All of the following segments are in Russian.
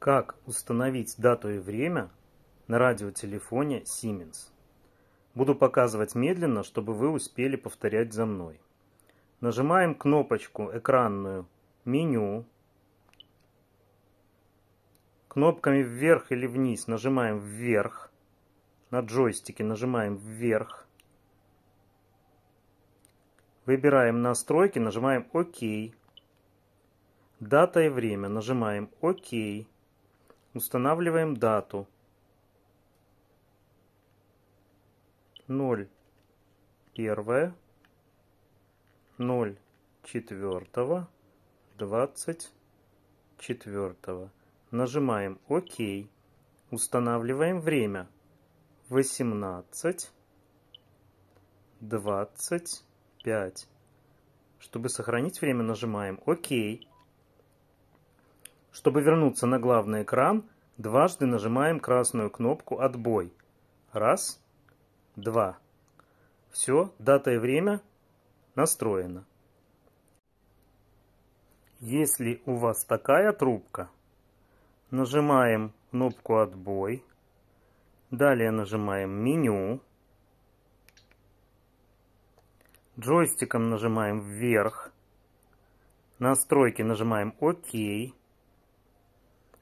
Как установить дату и время на радиотелефоне Siemens? Буду показывать медленно, чтобы вы успели повторять за мной. Нажимаем кнопочку экранную «Меню». Кнопками вверх или вниз нажимаем «Вверх». На джойстике нажимаем «Вверх». Выбираем «Настройки», нажимаем «Ок». Дата и время нажимаем «Ок». Устанавливаем дату. 0 1 0 4 24. Нажимаем ОК. Устанавливаем время. 18 25. Чтобы сохранить время, нажимаем ОК. Чтобы вернуться на главный экран, дважды нажимаем красную кнопку «Отбой». Раз, два. Все, дата и время настроено. Если у вас такая трубка, нажимаем кнопку «Отбой», далее нажимаем «Меню», джойстиком нажимаем «Вверх», настройки нажимаем «Ок»,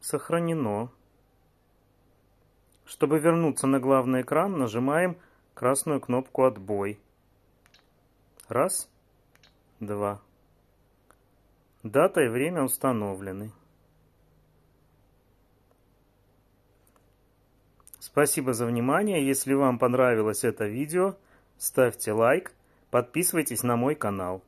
сохранено. Чтобы вернуться на главный экран, нажимаем красную кнопку «Отбой». Раз, два. Дата и время установлены. Спасибо за внимание. Если вам понравилось это видео, ставьте лайк, подписывайтесь на мой канал.